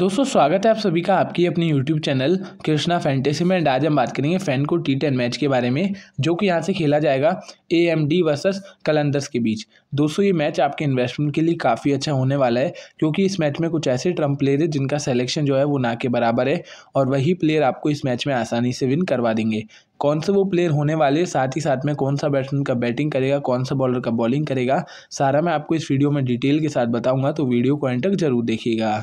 दोस्तों स्वागत है आप सभी का आपकी अपनी यूट्यूब चैनल कृष्णा फैंटेसी में आज हम बात करेंगे फैन को टी टेन मैच के बारे में जो कि यहाँ से खेला जाएगा A M D versus Qalandars के बीच दोस्तों ये मैच आपके इन्वेस्टमेंट के लिए काफ़ी अच्छा होने वाला है क्योंकि इस मैच में कुछ ऐसे ट्रम्प प्लेयर है जिनका सेलेक्शन जो है वो ना के बराबर है और वही प्लेयर आपको इस मैच में आसानी से विन करवा देंगे कौन से वो प्लेयर होने वाले साथ ही साथ में कौन सा बैट्समैन का बैटिंग करेगा कौन सा बॉलर का बॉलिंग करेगा सारा मैं आपको इस वीडियो में डिटेल के साथ बताऊंगा तो वीडियो को एंड तक जरूर देखिएगा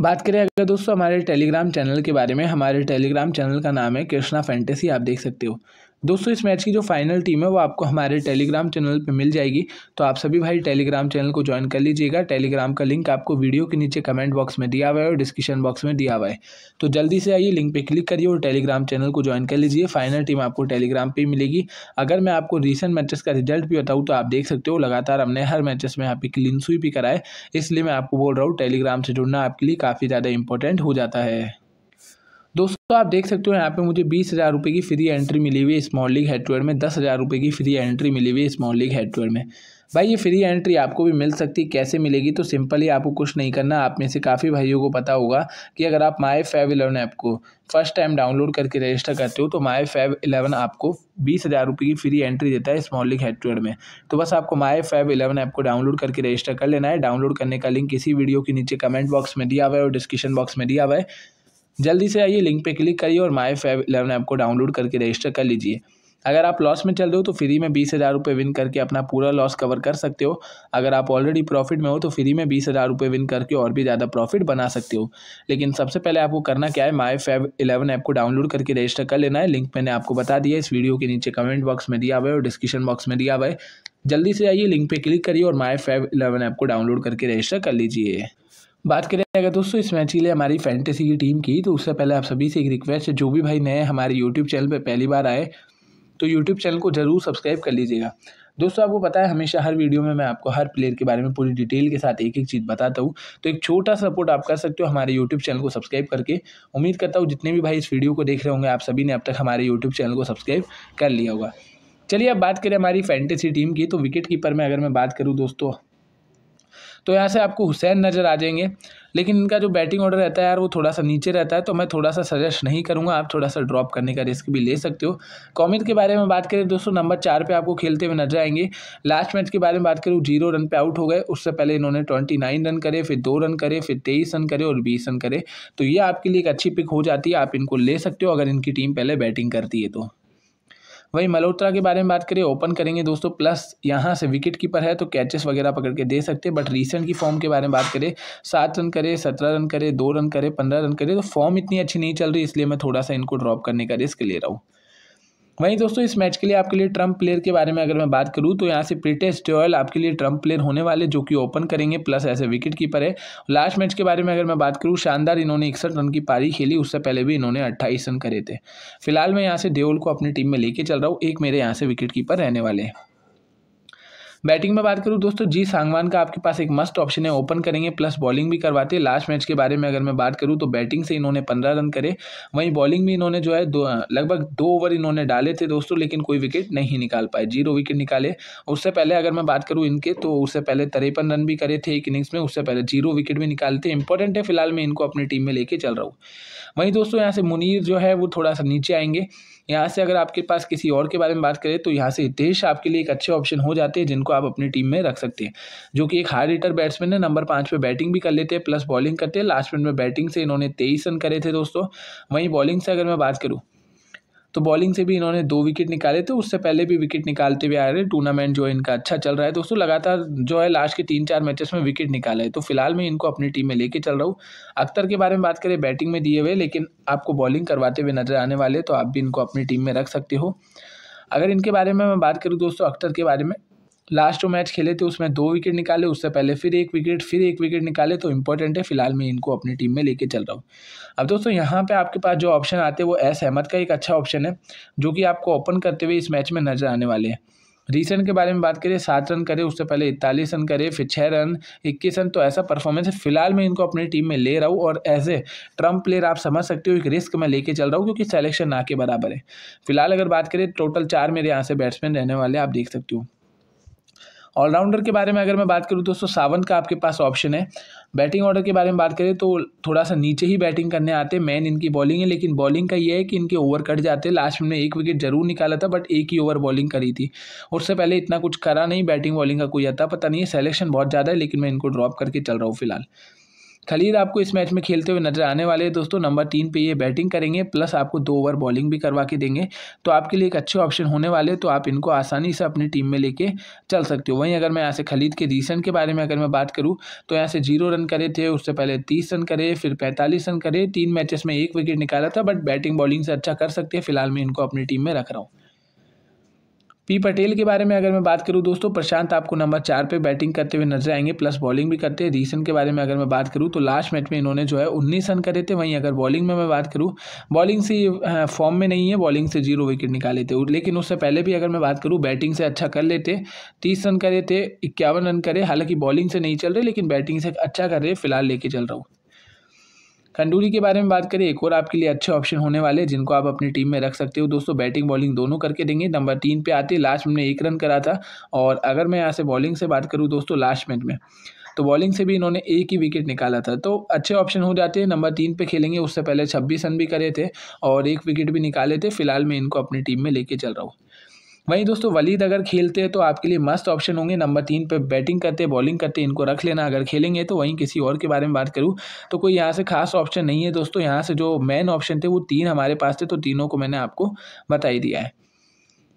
बात करें अगर दोस्तों हमारे टेलीग्राम चैनल के बारे में हमारे टेलीग्राम चैनल का नाम है कृष्णा फैंटेसी आप देख सकते हो दोस्तों इस मैच की जो फाइनल टीम है वो आपको हमारे टेलीग्राम चैनल पे मिल जाएगी तो आप सभी भाई टेलीग्राम चैनल को ज्वाइन कर लीजिएगा टेलीग्राम का लिंक आपको वीडियो के नीचे कमेंट बॉक्स में दिया हुआ है और डिस्क्रिप्शन बॉक्स में दिया हुआ है तो जल्दी से आइए लिंक पे क्लिक करिए और टेलीग्राम चैनल को ज्वाइन कर लीजिए फाइनल टीम आपको टेलीग्राम पर मिलेगी अगर मैं आपको रिसेंट मैचेस का रिजल्ट भी बताऊँ तो आप देख सकते हो लगातार हमने हर मैचेस में यहाँ पे क्लीन सुई भी कराए इसलिए मैं आपको बोल रहा हूँ टेलीग्राम से जुड़ना आपके लिए काफ़ी ज़्यादा इंपॉर्टेंट हो जाता है तो आप देख सकते हो यहाँ पे मुझे बीस हज़ार रुपये की फ्री एंट्री मिली हुई स्मॉल लीग हेडवेयर में दस हज़ार रुपये की फ्री एंट्री मिली हुई स्मॉल लीग हेडवेयर में भाई ये फ्री एंट्री आपको भी मिल सकती है कैसे मिलेगी तो सिंपली आपको कुछ नहीं करना आप में से काफ़ी भाइयों को पता होगा कि अगर आप माई फैव इलेवन ऐप को फर्स्ट टाइम डाउनलोड करके रजिस्टर करते हो तो माई फैव इलेवन आपको बीस हज़ार रुपये की फ्री एंट्री देता है स्मॉल लीग हेडवेयर में तो बस आपको माई फैव इलेवन ऐप को डाउनलोड करके रजिस्टर कर लेना है डाउनलोड करने का लिंक इसी वीडियो के नीचे कमेंट बॉक्स में दिया हुआ है और डिस्क्रिप्शन बॉक्स में दिया हुआ है जल्दी से आइए लिंक पे क्लिक करिए और माई फाइव इलेवन ऐप को डाउनलोड करके रजिस्टर कर लीजिए अगर आप लॉस में चल रहे हो तो फ्री में बीस हज़ार रुपये विन करके अपना पूरा लॉस कवर कर सकते हो अगर आप ऑलरेडी प्रॉफिट में हो तो फ्री में बीस हज़ार रुपये विन करके और भी ज़्यादा प्रॉफिट बना सकते हो लेकिन सबसे पहले आपको करना क्या है माई फेव इलेवन ऐप को डाउनलोड करके रजिस्टर कर लेना है लिंक मैंने आपको बता दिया इस वीडियो के नीचे कमेंट बॉक्स में दिया हुआ है और डिस्क्रिप्शन बॉक्स में दिया हुआ है जल्दी से आइए लिंक पर क्लिक करिए और माई फेव इलेवन ऐप को डाउनलोड करके रजिस्टर कर लीजिए बात करें अगर दोस्तों इस मैच के लिए हमारी फैंटेसी की टीम की तो उससे पहले आप सभी से एक रिक्वेस्ट है जो भी भाई नए हमारे यूट्यूब चैनल पर पहली बार आए तो यूट्यूब चैनल को ज़रूर सब्सक्राइब कर लीजिएगा दोस्तों आपको पता है हमेशा हर वीडियो में मैं आपको हर प्लेयर के बारे में पूरी डिटेल के साथ एक एक चीज़ बताता हूँ तो एक छोटा सपोर्ट आप कर सकते हो हमारे यूट्यूब चैनल को सब्सक्राइब करके उम्मीद करता हूँ जितने भी भाई इस वीडियो को देख रहे होंगे आप सभी ने अब तक हमारे यूट्यूब चैनल को सब्सक्राइब कर लिया होगा चलिए अब बात करें हमारी फैंटेसी टीम की तो विकेट कीपर में अगर मैं बात करूँ दोस्तों तो यहाँ से आपको हुसैन नज़र आ जाएंगे लेकिन इनका जो बैटिंग ऑर्डर रहता है यार वो थोड़ा सा नीचे रहता है तो मैं थोड़ा सा सजेस्ट नहीं करूँगा आप थोड़ा सा ड्रॉप करने का रिस्क भी ले सकते हो कॉमिट के बारे में बात करें दोस्तों नंबर चार पर आपको खेलते हुए नजर आएंगे लास्ट मैच के बारे में बात करूँ जीरो रन पे आउट हो गए उससे पहले इन्होंने ट्वेंटी नाइन रन करे फिर दो रन करे फिर तेईस रन करे और बीस रन करे तो ये आपके लिए एक अच्छी पिक हो जाती है आप इनको ले सकते हो अगर इनकी टीम पहले बैटिंग करती है तो वहीं मल्होत्रा के बारे में बात करें ओपन करेंगे दोस्तों प्लस यहाँ से विकेट कीपर है तो कैचेस वगैरह पकड़ के दे सकते हैं बट रिसेंट की फॉर्म के बारे में बात करें सात रन करे सत्रह रन करे दो रन करे पंद्रह रन करे तो फॉर्म इतनी अच्छी नहीं चल रही इसलिए मैं थोड़ा सा इनको ड्रॉप करने का रिस्क ले रहा हूँ वहीं दोस्तों इस मैच के लिए आपके लिए ट्रम्प प्लेयर के बारे में अगर मैं बात करूँ तो यहाँ से प्रीटेस्ट डोयल आपके लिए ट्रम्प प्लेयर होने वाले जो कि ओपन करेंगे प्लस ऐसे विकेट कीपर है लास्ट मैच के बारे में अगर मैं बात करूँ शानदार इन्होंने इकसठ रन की पारी खेली उससे पहले भी इन्होंने अट्ठाईस रन करे थे फिलहाल मैं यहाँ से देओल को अपनी टीम में लेके चल रहा हूँ एक मेरे यहाँ से विकेट कीपर रहने वाले हैं बैटिंग में बात करूँ दोस्तों जी सांगवान का आपके पास एक मस्ट ऑप्शन है ओपन करेंगे प्लस बॉलिंग भी करवाते हैं लास्ट मैच के बारे में अगर मैं बात करूँ तो बैटिंग से इन्होंने पंद्रह रन करे वहीं बॉलिंग में इन्होंने जो है दो लगभग दो ओवर इन्होंने डाले थे दोस्तों लेकिन कोई विकेट नहीं निकाल पाए जीरो विकेट निकाले उससे पहले अगर मैं बात करूँ इनके तो उससे पहले तिरपन रन भी करे थे एक इनिंग्स में उससे पहले जीरो विकेट भी निकाले थे इंपॉर्टेंट है फिलहाल मैं इनको अपनी टीम में लेके चल रहा हूँ वहीं दोस्तों यहाँ से मुनीर जो है वो थोड़ा सा नीचे आएंगे यहाँ से अगर आपके पास किसी और के बारे में बात करें तो यहाँ से हितेश आपके लिए एक अच्छे ऑप्शन हो जाते हैं जिनको आप अपनी टीम में रख सकते हैं जो कि एक हाई रिटर बैट्समैन है नंबर पाँच पे बैटिंग भी कर लेते हैं प्लस बॉलिंग करते हैं लास्ट मिनट में बैटिंग से इन्होंने तेईस रन करे थे दोस्तों वहीं बॉलिंग से अगर मैं बात करूँ तो बॉलिंग से भी इन्होंने दो विकेट निकाले थे उससे पहले भी विकेट निकालते हुए आ रहे टूर्नामेंट जो है इनका अच्छा चल रहा है दोस्तों लगातार जो है लास्ट के तीन चार मैचेस में विकेट निकाला है तो फिलहाल मैं इनको अपनी टीम में लेके चल रहा हूँ अख्तर के बारे में बात करें बैटिंग में दिए हुए लेकिन आपको बॉलिंग करवाते हुए नजर आने वाले तो आप भी इनको अपनी टीम में रख सकते हो अगर इनके बारे में मैं बात करूँ दोस्तों अख्तर के बारे में लास्ट जो मैच खेले थे उसमें दो विकेट निकाले उससे पहले फिर एक विकेट फिर एक विकेट निकाले तो इंपॉर्टेंट है फिलहाल मैं इनको अपनी टीम में लेके चल रहा हूँ अब दोस्तों यहाँ पे आपके पास जो ऑप्शन आते हैं वो एस अहमद का एक अच्छा ऑप्शन है जो कि आपको ओपन करते हुए इस मैच में नजर आने वाले हैं रीसेंट के बारे में बात करें सात रन करे उससे पहले इकतालीस रन करे फिर छः रन इक्कीस रन तो ऐसा परफॉर्मेंस है फिलहाल मैं इनको अपनी टीम में ले रहा हूँ और एज ए ट्रम्प प्लेयर आप समझ सकते हो एक रिस्क मैं लेके चल रहा हूँ क्योंकि सेलेक्शन ना के बराबर है फिलहाल अगर बात करें टोटल चार मेरे यहाँ से बैट्समैन रहने वाले आप देख सकते हो ऑलराउंडर के बारे में अगर मैं बात करूँ दोस्तों सावंत का आपके पास ऑप्शन है बैटिंग ऑर्डर के बारे में बात करें तो थोड़ा सा नीचे ही बैटिंग करने आते हैं इनकी बॉलिंग है लेकिन बॉलिंग का ये है कि इनके ओवर कट जाते हैं लास्ट में एक विकेट जरूर निकाला था बट एक ही ओवर बॉलिंग करी थी उससे पहले इतना कुछ करा नहीं बैटिंग बॉलिंग का कोई आता पता नहीं है सेलेक्शन बहुत ज़्यादा है लेकिन मैं इनको ड्रॉप करके चल रहा हूँ फिलहाल खलीद आपको इस मैच में खेलते हुए नजर आने वाले दोस्तों नंबर तीन पे ये बैटिंग करेंगे प्लस आपको दो ओवर बॉलिंग भी करवा के देंगे तो आपके लिए एक अच्छे ऑप्शन होने वाले तो आप इनको आसानी से अपनी टीम में लेके चल सकते हो वहीं अगर मैं यहाँ से खलीद के रिसेंट के बारे में अगर मैं बात करूँ तो यहाँ से जीरो रन करे थे उससे पहले तीस रन करे फिर पैंतालीस रन करे तीन मैचेस में एक विकेट निकाला था बट बैटिंग बॉलिंग से अच्छा कर सकते हैं फिलहाल मैं इनको अपनी टीम में रख रहा हूँ पी पटेल के बारे में अगर मैं बात करूँ दोस्तों प्रशांत आपको नंबर चार पे बैटिंग करते हुए नजर आएंगे प्लस बॉलिंग भी करते हैं रीसन के बारे में अगर मैं बात करूँ तो लास्ट मैच में इन्होंने जो है उन्नीस रन करे थे वहीं अगर बॉलिंग में मैं बात करूँ बॉलिंग से फॉर्म में नहीं है बॉलिंग से जीरो विकेट निकाले थे लेकिन उससे पहले भी अगर मैं बात करूँ बैटिंग से अच्छा कर लेते तीस रन करे थे इक्यावन रन करे हालांकि बॉलिंग से नहीं चल रहे लेकिन बैटिंग से अच्छा कर रहे फिलहाल लेके चल रहा हूँ खंडूरी के बारे में बात करें एक और आपके लिए अच्छे ऑप्शन होने वाले जिनको आप अपनी टीम में रख सकते हो दोस्तों बैटिंग बॉलिंग दोनों करके देंगे नंबर तीन पे आते लास्ट में एक रन करा था और अगर मैं यहाँ से बॉलिंग से बात करूँ दोस्तों लास्ट मिनट में तो बॉलिंग से भी इन्होंने एक ही विकेट निकाला था तो अच्छे ऑप्शन हो जाते हैं नंबर तीन पे खेलेंगे उससे पहले छब्बीस रन भी करे थे और एक विकेट भी निकाले थे फिलहाल मैं इनको अपनी टीम में लेके चल रहा हूँ वहीं दोस्तों वलीद अगर खेलते हैं तो आपके लिए मस्त ऑप्शन होंगे नंबर तीन पर बैटिंग करते बॉलिंग करते इनको रख लेना अगर खेलेंगे तो वहीं किसी और के बारे में बात करूँ तो कोई यहाँ से खास ऑप्शन नहीं है दोस्तों यहाँ से जो मेन ऑप्शन थे वो तीन हमारे पास थे तो तीनों को मैंने आपको बता ही दिया है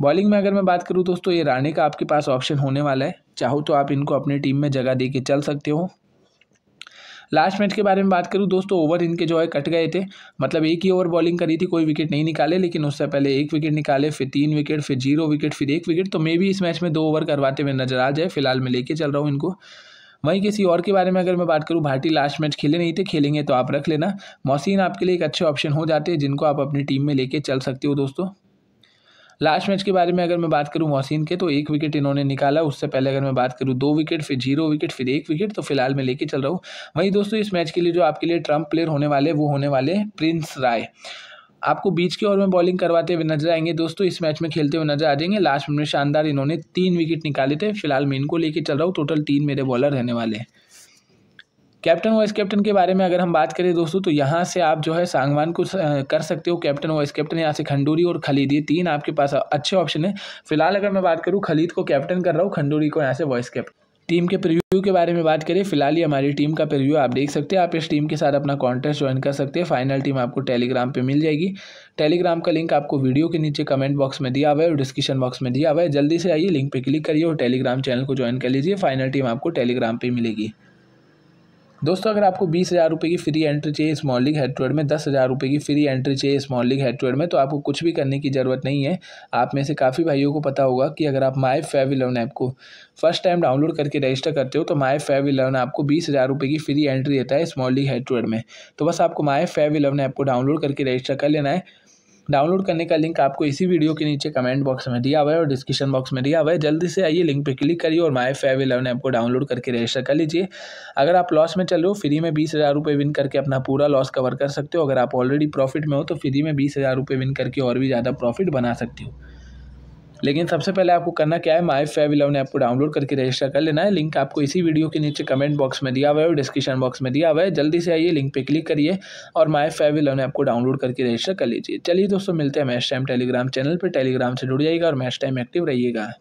बॉलिंग में अगर मैं बात करूँ दोस्तों ये राणे का आपके पास ऑप्शन होने वाला है चाहो तो आप इनको अपनी टीम में जगह दे के चल सकते हो लास्ट मैच के बारे में बात करूँ दोस्तों ओवर इनके जो है कट गए थे मतलब एक ही ओवर बॉलिंग करी थी कोई विकेट नहीं निकाले लेकिन उससे पहले एक विकेट निकाले फिर तीन विकेट फिर जीरो विकेट फिर एक विकेट तो मे भी इस मैच में दो ओवर करवाते हुए नजर आ जाए फिलहाल मैं लेके चल रहा हूँ इनको वहीं किसी और के बारे में अगर मैं बात करूँ भारती लास्ट मैच खेले नहीं थे खेलेंगे तो आप रख लेना मोसिन आपके लिए एक अच्छे ऑप्शन हो जाते हैं जिनको आप अपनी टीम में लेके चल सकते हो दोस्तों लास्ट मैच के बारे में अगर मैं बात करूँ मोहसिन के तो एक विकेट इन्होंने निकाला उससे पहले अगर मैं बात करूँ दो विकेट फिर जीरो विकेट फिर एक विकेट तो फिलहाल मैं लेके चल रहा हूँ वहीं दोस्तों इस मैच के लिए जो आपके लिए ट्रंप प्लेयर होने वाले वो होने वाले प्रिंस राय आपको बीच की ओर में बॉलिंग करवाते हुए नजर आएंगे दोस्तों इस मैच में खेलते हुए नजर आ जाएंगे लास्ट में शानदार इन्होंने तीन विकेट निकाले थे फिलहाल मैं इनको लेके चल रहा हूँ टोटल तीन मेरे बॉलर रहने वाले हैं कैप्टन वाइस कैप्टन के बारे में अगर हम बात करें दोस्तों तो यहाँ से आप जो है सांगवान को कर सकते हो कैप्टन वाइस कैप्टन यहाँ से खंडूरी और खलीद ये तीन आपके पास अच्छे ऑप्शन है फिलहाल अगर मैं बात करूँ खलीद को कैप्टन कर रहा हूँ खंडूरी को यहाँ से वाइस कैप्टन टीम के प्रीव्यू के बारे में बात करें फिलहाल ही हमारी टीम का प्रीव्यू आप देख सकते हैं आप इस टीम के साथ अपना कॉन्टेस्ट ज्वाइन कर सकते हैं फाइनल टीम आपको टेलीग्राम पे मिल जाएगी टेलीग्राम का लिंक आपको वीडियो के नीचे कमेंट बॉक्स में दिया हुआ है और डिस्क्रिप्शन बॉक्स में दिया हुआ है जल्दी से आइए लिंक पर क्लिक करिए और टेलीग्राम चैनल को ज्वाइन कर लीजिए फाइनल टीम आपको टेलीग्राम पर मिलेगी दोस्तों अगर आपको बीस हज़ार रुपये की फ्री एंट्री चाहिए स्मॉल लीग हेडवेड में दस हज़ार रुपये की फ्री एंट्री चाहिए स्मॉल लीग हेडवेड में तो आपको कुछ भी करने की ज़रूरत नहीं है आप में से काफ़ी भाइयों को पता होगा कि अगर आप माई फैव इलेवन ऐप को फर्स्ट टाइम डाउनलोड करके रजिस्टर करते हो तो माई फैव इलेवन आपको बीस हज़ार रुपये की फ्री एंट्री देता है स्मॉल लीग हेडवेड में तो बस आपको माई फैव इलेवन ऐप को डाउनलोड करके रजिस्टर कर लेना है डाउनलोड करने का लिंक आपको इसी वीडियो के नीचे कमेंट बॉक्स में दिया हुआ है और डिस्क्रिप्शन बॉक्स में दिया हुआ है जल्दी से आइए लिंक पर क्लिक करिए और माई फाइव इलेवन ऐप को डाउनलोड करके रजिस्टर कर लीजिए अगर आप लॉस में चल रहे हो फ्री में बीस हज़ार रुपये विन करके अपना पूरा लॉस कवर कर सकते हो अगर आप ऑलरेडी प्रॉफिट में हो तो फ्री में बीस हज़ार रुपये विन करके और भी ज़्यादा प्रॉफिट बना सकते हो लेकिन सबसे पहले आपको करना क्या है माई फेव इलेवन ऐप को डाउनलोड करके रजिस्टर कर लेना है लिंक आपको इसी वीडियो के नीचे कमेंट बॉक्स में दिया हुआ है और डिस्क्रिप्शन बॉक्स में दिया हुआ है जल्दी से आइए लिंक पर क्लिक करिए और माई फेव इलेवन ऐप को डाउनलोड करके रजिस्टर कर लीजिए चलिए दोस्तों मिलते हैं मैच टाइम टेलीग्राम चैनल पर टेलीग्राम से जुड़ जाइएगा और मैच टाइम एक्टिव रहिएगा